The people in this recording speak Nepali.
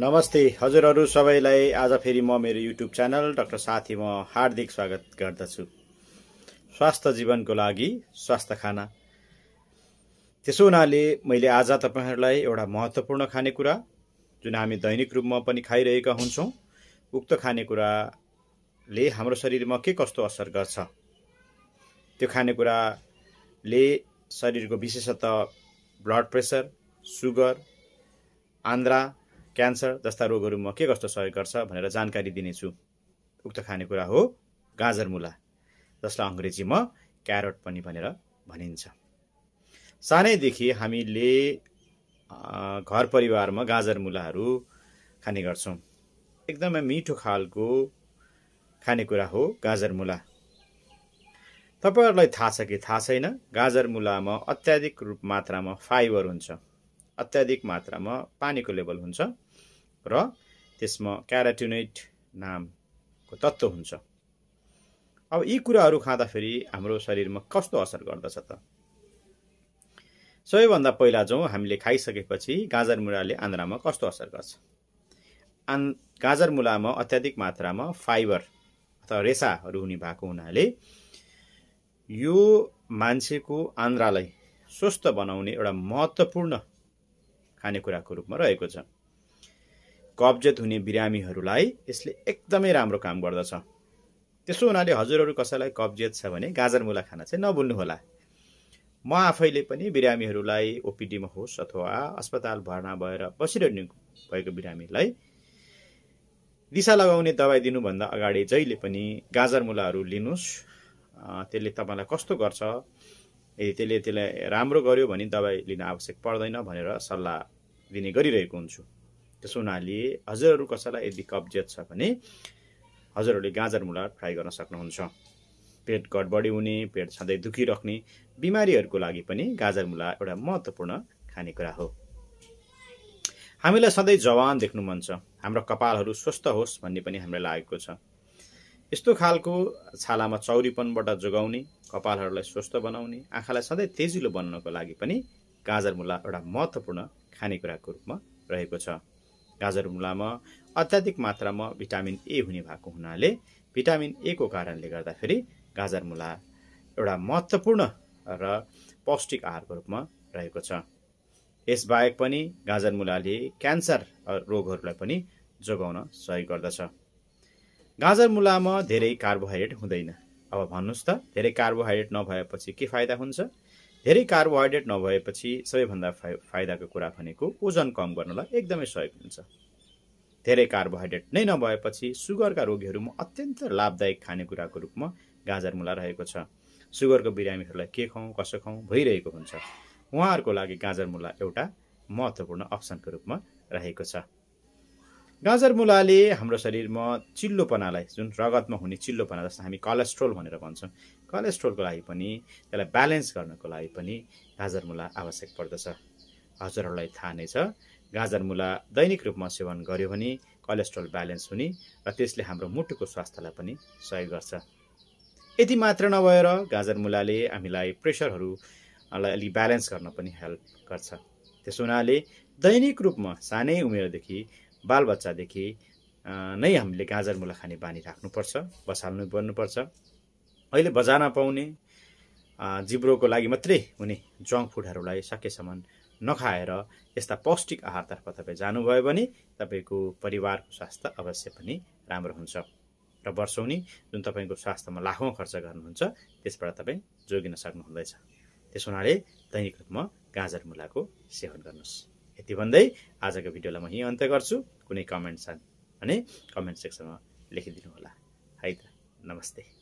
नमस्ते हजुरहरू सबैलाई आज फेरि म मेरो युट्युब च्यानल डाक्टर साथी म हार्दिक स्वागत गर्दछु स्वास्थ्य जीवनको लागि स्वास्थ्य खाना त्यसो हुनाले मैले आज तपाईँहरूलाई एउटा महत्त्वपूर्ण खानेकुरा जुन हामी दैनिक रूपमा पनि खाइरहेका हुन्छौँ उक्त खानेकुराले हाम्रो शरीरमा के कस्तो असर गर्छ त्यो खानेकुराले शरीरको विशेषतः ब्लड प्रेसर सुगर आन्द्रा क्यान्सर जस्ता रोगहरूमा के कस्तो सहयोग गर्छ भनेर जानकारी दिनेछु उक्त खानेकुरा हो गाजर मुला जसलाई अङ्ग्रेजीमा क्यारोट पनि भनेर भनिन्छ सानैदेखि हामीले घर परिवारमा गाजर मुलाहरू खाने गर्छौँ एकदमै मिठो खालको खानेकुरा हो गाजर मुला तपाईँहरूलाई थाहा छ कि थाहा छैन गाजर मुलामा अत्याधिक रूप मात्रामा फाइबर हुन्छ अत्याधिक मात्रामा पानीको लेभल हुन्छ र त्यसमा क्याराटिनोइड नामको तत्त्व हुन्छ अब यी कुराहरू खाँदाखेरि हाम्रो शरीरमा कस्तो असर गर्दछ त सबैभन्दा पहिला जाउँ हामीले खाइसकेपछि गाजर मुलाले आन्द्रामा कस्तो असर गर्छ आन् गाजर मुलामा अत्याधिक मात्रामा फाइबर अथवा रेसाहरू हुने भएको हुनाले यो मान्छेको आन्द्रालाई स्वस्थ बनाउने एउटा महत्त्वपूर्ण खानेकुराको रूपमा रहेको छ कब्जेत हुने बिरामीहरूलाई यसले एकदमै राम्रो काम गर्दछ त्यसो हुनाले हजुरहरू कसैलाई कब्जियत छ भने गाजर मुला खाना चाहिँ नभुल्नुहोला म आफैले पनि बिरामीहरूलाई ओपिडीमा होस् अथवा अस्पताल भर्ना भएर बसिरहनु भएको बिरामीलाई दिशा लगाउने दबाई दिनुभन्दा अगाडि जहिले पनि गाजर मुलाहरू लिनुहोस् त्यसले तपाईँलाई कस्तो गर्छ यदि त्यसले त्यसलाई राम्रो गर्यो भने दबाई लिन आवश्यक पर्दैन भनेर सल्लाह दिने गरिरहेको हुन्छु त्यसो हुनाले हजुरहरू कसैलाई यदि कब्जियत छ भने हजुरहरूले गाजर मुला फ्राई गर्न सक्नुहुन्छ पेट गडबडी हुने पेट सधैँ राख्ने बिमारीहरूको लागि पनि गाजर मुला एउटा महत्त्वपूर्ण खानेकुरा हो हामीलाई सधैँ जवान देख्नु मन छ हाम्रो कपालहरू स्वस्थ होस् भन्ने पनि हामीलाई लागेको छ यस्तो खालको छालामा चौरीपनबाट जोगाउने कपालहरूलाई स्वस्थ बनाउने आँखालाई सधैँ तेजिलो बनाउनको लागि पनि गाजर मुला एउटा महत्त्वपूर्ण खानेकुराको रूपमा रहेको छ गाजर मुलामा अत्याधिक मात्रामा भिटामिन ए हुने भएको हुनाले भिटामिन ए को कारणले गर्दाखेरि गाजर मुला एउटा महत्त्वपूर्ण र पौष्टिक आहारको रूपमा रहेको छ यसबाहेक पनि गाजर मुलाले क्यान्सर रोगहरूलाई पनि जोगाउन सहयोग गर्दछ गाजर मुलामा धेरै कार्बोहाइड्रेट हुँदैन अब भन्नुहोस् त धेरै कार्बोहाइड्रेट नभएपछि के फाइदा हुन्छ धेरै कार्बोहाइड्रेट नभएपछि सबैभन्दा फाइ फाइदाको कुरा भनेको ओजन कम गर्नलाई एकदमै सहयोग हुन्छ धेरै कार्बोहाइड्रेट नै नभएपछि सुगरका रोगीहरूमा अत्यन्त लाभदायक खानेकुराको रूपमा गाजर मुला रहेको छ सुगरको बिरामीहरूलाई के खाउँ कसो खाउँ भइरहेको हुन्छ उहाँहरूको लागि गाजर मुला एउटा महत्त्वपूर्ण अप्सनको रूपमा रहेको छ गाजर मुलाले हाम्रो शरीरमा चिल्लोपनालाई जुन रगतमा हुने चिल्लोपना जसलाई हामी कोलेस्ट्रोल भनेर भन्छौँ कोलेस्ट्रोलको लागि पनि त्यसलाई ब्यालेन्स गर्नको लागि पनि गाजर मुला आवश्यक पर्दछ हजुरहरूलाई थाहा नै छ गाजर मुला दैनिक रूपमा सेवन गर्यो भने कोलेस्ट्रोल ब्यालेन्स हुने र त्यसले हाम्रो मुटुको स्वास्थ्यलाई पनि सहयोग गर्छ यति मात्र नभएर गाजर मुलाले हामीलाई प्रेसरहरूलाई अलिक ब्यालेन्स गर्न पनि हेल्प गर्छ त्यसो हुनाले दैनिक रूपमा सानै उमेरदेखि बालबच्चादेखि नै हामीले गाजर मुला खाने बानी राख्नुपर्छ बसाल्नु पर्नुपर्छ अहिले बजारमा पाउने जिब्रोको लागि मात्रै हुने जङ्क फुडहरूलाई सकेसम्म नखाएर यस्ता पौष्टिक आहारतर्फ तपाईँ जानुभयो भने तपाईँको परिवारको स्वास्थ्य अवश्य पनि राम्रो हुन्छ र वर्षौनी जुन तपाईँको स्वास्थ्यमा लाखौँ खर्च गर्नुहुन्छ त्यसबाट तपाईँ जोगिन सक्नुहुँदैछ त्यस हुनाले दैनिक रूपमा गाजर मुलाको सेवन गर्नुहोस् यति भन्दै आजको भिडियोलाई म यहीँ अन्त्य गर्छु कुनै कमेन्ट छन् भने कमेन्ट सेक्सनमा लेखिदिनु होला है त नमस्ते